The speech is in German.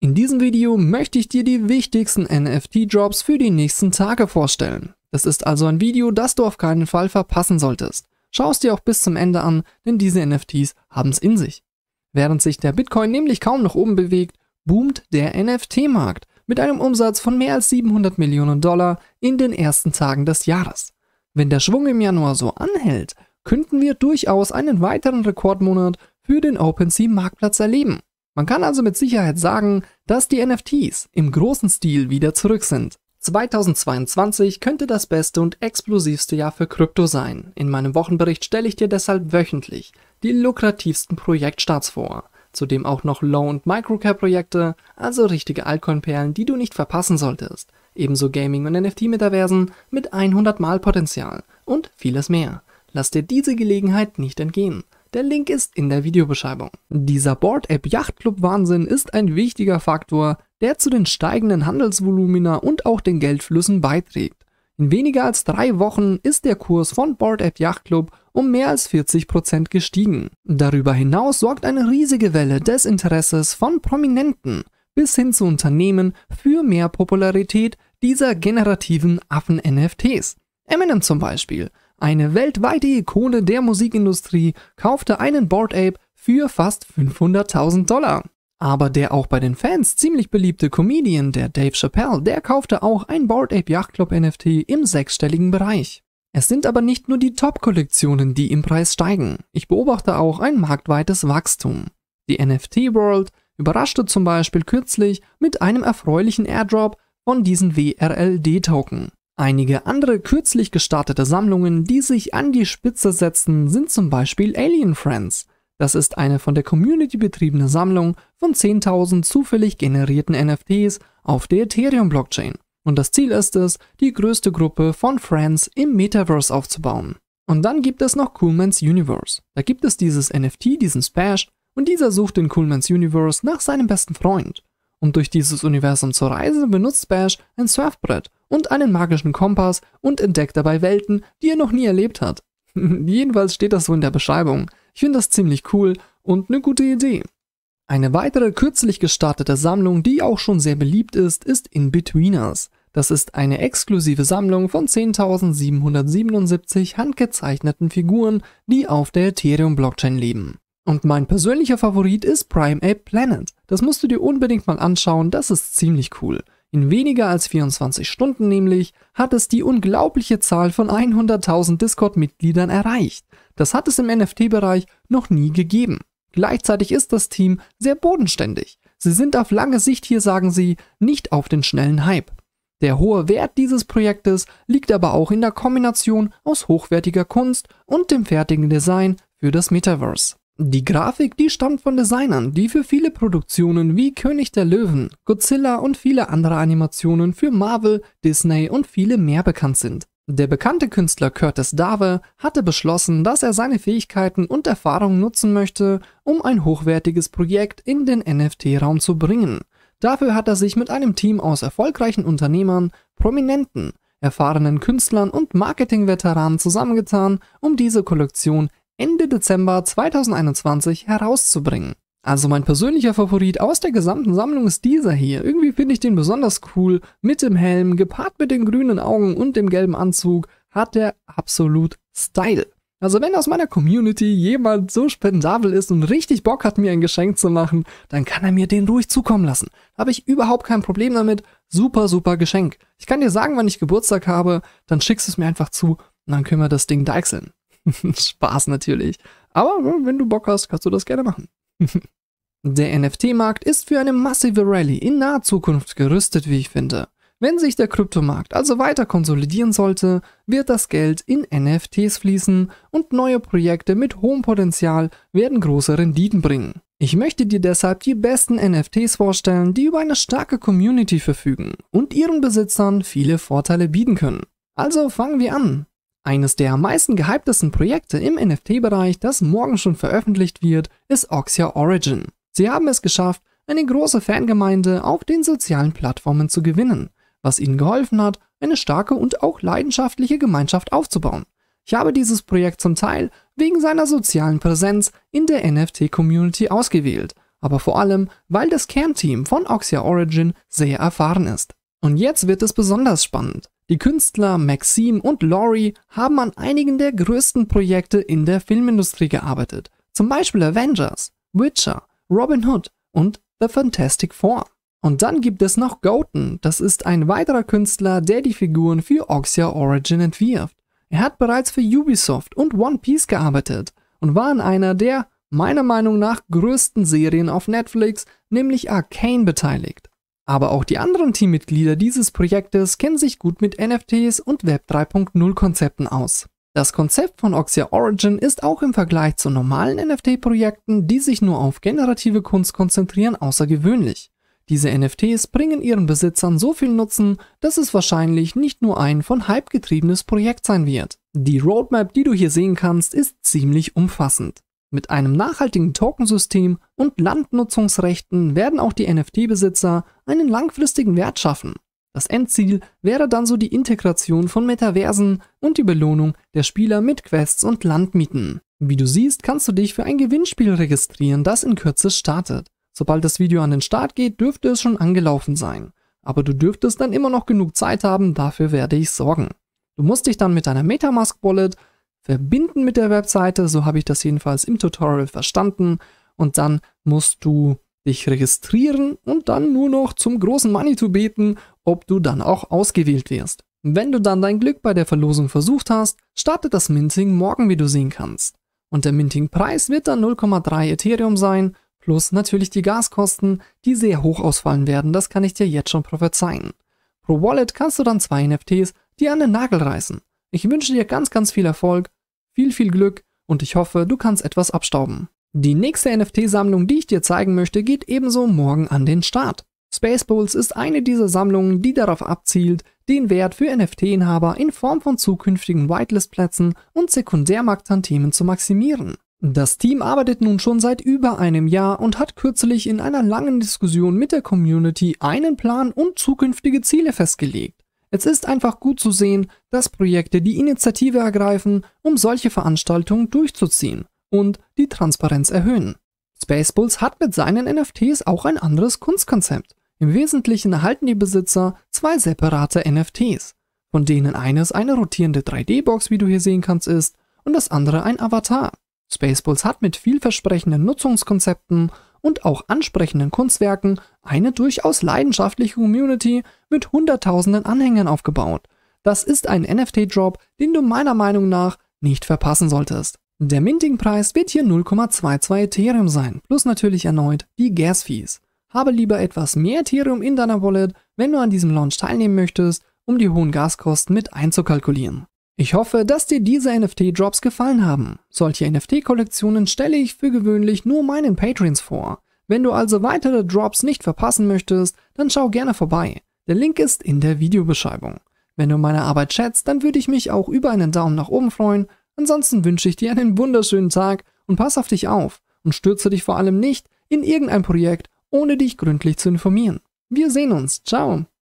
In diesem Video möchte ich dir die wichtigsten NFT-Drops für die nächsten Tage vorstellen. Das ist also ein Video, das du auf keinen Fall verpassen solltest. Schau es dir auch bis zum Ende an, denn diese NFTs haben es in sich. Während sich der Bitcoin nämlich kaum nach oben bewegt, boomt der NFT-Markt mit einem Umsatz von mehr als 700 Millionen Dollar in den ersten Tagen des Jahres. Wenn der Schwung im Januar so anhält, könnten wir durchaus einen weiteren Rekordmonat für den OpenSea-Marktplatz erleben. Man kann also mit Sicherheit sagen, dass die NFTs im großen Stil wieder zurück sind. 2022 könnte das beste und explosivste Jahr für Krypto sein. In meinem Wochenbericht stelle ich dir deshalb wöchentlich die lukrativsten Projektstarts vor. Zudem auch noch Low- und Microcap-Projekte, also richtige Altcoin-Perlen, die du nicht verpassen solltest. Ebenso Gaming- und NFT-Metaversen mit 100 Mal Potenzial und vieles mehr. Lass dir diese Gelegenheit nicht entgehen. Der Link ist in der Videobeschreibung. Dieser Board-App Yacht Club Wahnsinn ist ein wichtiger Faktor, der zu den steigenden Handelsvolumina und auch den Geldflüssen beiträgt. In weniger als drei Wochen ist der Kurs von Board App Yacht Club um mehr als 40% gestiegen. Darüber hinaus sorgt eine riesige Welle des Interesses von Prominenten bis hin zu Unternehmen für mehr Popularität dieser generativen Affen-NFTs. Eminem zum Beispiel eine weltweite Ikone der Musikindustrie, kaufte einen Board Ape für fast 500.000 Dollar. Aber der auch bei den Fans ziemlich beliebte Comedian, der Dave Chappelle, der kaufte auch ein Board Ape Yacht Club NFT im sechsstelligen Bereich. Es sind aber nicht nur die Top-Kollektionen, die im Preis steigen. Ich beobachte auch ein marktweites Wachstum. Die NFT World überraschte zum Beispiel kürzlich mit einem erfreulichen Airdrop von diesen WRLD-Token. Einige andere kürzlich gestartete Sammlungen, die sich an die Spitze setzen, sind zum Beispiel Alien Friends. Das ist eine von der Community betriebene Sammlung von 10.000 zufällig generierten NFTs auf der Ethereum-Blockchain. Und das Ziel ist es, die größte Gruppe von Friends im Metaverse aufzubauen. Und dann gibt es noch Coolmans Universe. Da gibt es dieses NFT, diesen Spash, und dieser sucht in Coolmans Universe nach seinem besten Freund. Um durch dieses Universum zu reisen, benutzt Spash ein Surfbrett und einen magischen Kompass und entdeckt dabei Welten, die er noch nie erlebt hat. Jedenfalls steht das so in der Beschreibung. Ich finde das ziemlich cool und eine gute Idee. Eine weitere kürzlich gestartete Sammlung, die auch schon sehr beliebt ist, ist Inbetweeners. Das ist eine exklusive Sammlung von 10.777 handgezeichneten Figuren, die auf der Ethereum-Blockchain leben. Und mein persönlicher Favorit ist Prime Ape Planet. Das musst du dir unbedingt mal anschauen, das ist ziemlich cool. In weniger als 24 Stunden nämlich hat es die unglaubliche Zahl von 100.000 Discord-Mitgliedern erreicht. Das hat es im NFT-Bereich noch nie gegeben. Gleichzeitig ist das Team sehr bodenständig. Sie sind auf lange Sicht hier, sagen sie, nicht auf den schnellen Hype. Der hohe Wert dieses Projektes liegt aber auch in der Kombination aus hochwertiger Kunst und dem fertigen Design für das Metaverse. Die Grafik, die stammt von Designern, die für viele Produktionen wie König der Löwen, Godzilla und viele andere Animationen für Marvel, Disney und viele mehr bekannt sind. Der bekannte Künstler Curtis Dave hatte beschlossen, dass er seine Fähigkeiten und Erfahrungen nutzen möchte, um ein hochwertiges Projekt in den NFT-Raum zu bringen. Dafür hat er sich mit einem Team aus erfolgreichen Unternehmern, Prominenten, erfahrenen Künstlern und Marketing-Veteranen zusammengetan, um diese Kollektion Ende Dezember 2021 herauszubringen. Also mein persönlicher Favorit aus der gesamten Sammlung ist dieser hier. Irgendwie finde ich den besonders cool. Mit dem Helm, gepaart mit den grünen Augen und dem gelben Anzug, hat er absolut Style. Also wenn aus meiner Community jemand so spendabel ist und richtig Bock hat, mir ein Geschenk zu machen, dann kann er mir den ruhig zukommen lassen. Habe ich überhaupt kein Problem damit. Super, super Geschenk. Ich kann dir sagen, wann ich Geburtstag habe, dann schickst du es mir einfach zu und dann können wir das Ding deichseln. Spaß natürlich. Aber äh, wenn du Bock hast, kannst du das gerne machen. der NFT-Markt ist für eine massive Rallye in naher Zukunft gerüstet, wie ich finde. Wenn sich der Kryptomarkt also weiter konsolidieren sollte, wird das Geld in NFTs fließen und neue Projekte mit hohem Potenzial werden große Renditen bringen. Ich möchte dir deshalb die besten NFTs vorstellen, die über eine starke Community verfügen und ihren Besitzern viele Vorteile bieten können. Also fangen wir an. Eines der am meisten gehyptesten Projekte im NFT-Bereich, das morgen schon veröffentlicht wird, ist Oxia Origin. Sie haben es geschafft, eine große Fangemeinde auf den sozialen Plattformen zu gewinnen, was ihnen geholfen hat, eine starke und auch leidenschaftliche Gemeinschaft aufzubauen. Ich habe dieses Projekt zum Teil wegen seiner sozialen Präsenz in der NFT-Community ausgewählt, aber vor allem, weil das Kernteam von Oxia Origin sehr erfahren ist. Und jetzt wird es besonders spannend. Die Künstler Maxim und Laurie haben an einigen der größten Projekte in der Filmindustrie gearbeitet, zum Beispiel Avengers, Witcher, Robin Hood und The Fantastic Four. Und dann gibt es noch Goten, das ist ein weiterer Künstler, der die Figuren für Oxia Origin entwirft. Er hat bereits für Ubisoft und One Piece gearbeitet und war an einer der meiner Meinung nach größten Serien auf Netflix, nämlich Arcane, beteiligt. Aber auch die anderen Teammitglieder dieses Projektes kennen sich gut mit NFTs und Web 3.0 Konzepten aus. Das Konzept von Oxia Origin ist auch im Vergleich zu normalen NFT-Projekten, die sich nur auf generative Kunst konzentrieren, außergewöhnlich. Diese NFTs bringen ihren Besitzern so viel Nutzen, dass es wahrscheinlich nicht nur ein von Hype getriebenes Projekt sein wird. Die Roadmap, die du hier sehen kannst, ist ziemlich umfassend. Mit einem nachhaltigen Tokensystem und Landnutzungsrechten werden auch die NFT-Besitzer einen langfristigen Wert schaffen. Das Endziel wäre dann so die Integration von Metaversen und die Belohnung der Spieler mit Quests und Landmieten. Wie du siehst, kannst du dich für ein Gewinnspiel registrieren, das in Kürze startet. Sobald das Video an den Start geht, dürfte es schon angelaufen sein. Aber du dürftest dann immer noch genug Zeit haben, dafür werde ich sorgen. Du musst dich dann mit deiner Metamask-Wallet verbinden mit der Webseite. So habe ich das jedenfalls im Tutorial verstanden. Und dann musst du dich registrieren und dann nur noch zum großen Manitou beten, ob du dann auch ausgewählt wirst. Wenn du dann dein Glück bei der Verlosung versucht hast, startet das Minting morgen, wie du sehen kannst. Und der Minting-Preis wird dann 0,3 Ethereum sein, plus natürlich die Gaskosten, die sehr hoch ausfallen werden, das kann ich dir jetzt schon prophezeien. Pro Wallet kannst du dann zwei NFTs, die an den Nagel reißen. Ich wünsche dir ganz, ganz viel Erfolg viel, viel Glück und ich hoffe, du kannst etwas abstauben. Die nächste NFT-Sammlung, die ich dir zeigen möchte, geht ebenso morgen an den Start. Spaceballs ist eine dieser Sammlungen, die darauf abzielt, den Wert für NFT-Inhaber in Form von zukünftigen Whitelist-Plätzen und sekundärmarkt zu maximieren. Das Team arbeitet nun schon seit über einem Jahr und hat kürzlich in einer langen Diskussion mit der Community einen Plan und zukünftige Ziele festgelegt. Es ist einfach gut zu sehen, dass Projekte die Initiative ergreifen, um solche Veranstaltungen durchzuziehen und die Transparenz erhöhen. Spaceballs hat mit seinen NFTs auch ein anderes Kunstkonzept. Im Wesentlichen erhalten die Besitzer zwei separate NFTs, von denen eines eine rotierende 3D-Box, wie du hier sehen kannst, ist und das andere ein Avatar. Spaceballs hat mit vielversprechenden Nutzungskonzepten und auch ansprechenden Kunstwerken eine durchaus leidenschaftliche Community mit Hunderttausenden Anhängern aufgebaut. Das ist ein NFT-Drop, den du meiner Meinung nach nicht verpassen solltest. Der Minting-Preis wird hier 0,22 Ethereum sein, plus natürlich erneut die Gas-Fees. Habe lieber etwas mehr Ethereum in deiner Wallet, wenn du an diesem Launch teilnehmen möchtest, um die hohen Gaskosten mit einzukalkulieren. Ich hoffe, dass dir diese NFT-Drops gefallen haben. Solche NFT-Kollektionen stelle ich für gewöhnlich nur meinen Patreons vor. Wenn du also weitere Drops nicht verpassen möchtest, dann schau gerne vorbei. Der Link ist in der Videobeschreibung. Wenn du meine Arbeit schätzt, dann würde ich mich auch über einen Daumen nach oben freuen. Ansonsten wünsche ich dir einen wunderschönen Tag und pass auf dich auf und stürze dich vor allem nicht in irgendein Projekt, ohne dich gründlich zu informieren. Wir sehen uns. Ciao.